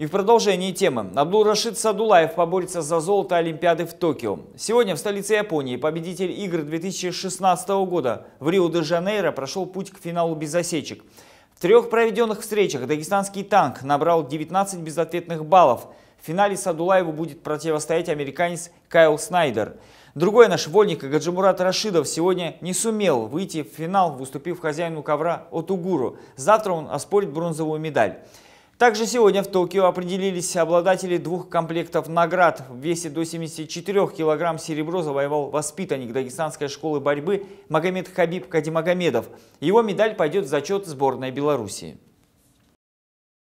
И в продолжении темы. Абдул-Рашид Садулаев поборется за золото Олимпиады в Токио. Сегодня в столице Японии победитель игр 2016 года в Рио-де-Жанейро прошел путь к финалу без осечек. В трех проведенных встречах дагестанский танк набрал 19 безответных баллов. В финале Садулаеву будет противостоять американец Кайл Снайдер. Другой наш вольник Гаджимурат Рашидов сегодня не сумел выйти в финал, выступив хозяину ковра Отугуру. Завтра он оспорит бронзовую медаль. Также сегодня в Токио определились обладатели двух комплектов наград. В весе до 74 килограмм серебро завоевал воспитанник Дагестанской школы борьбы Магомед Хабиб Кадимагомедов. Его медаль пойдет в зачет сборной Белоруссии.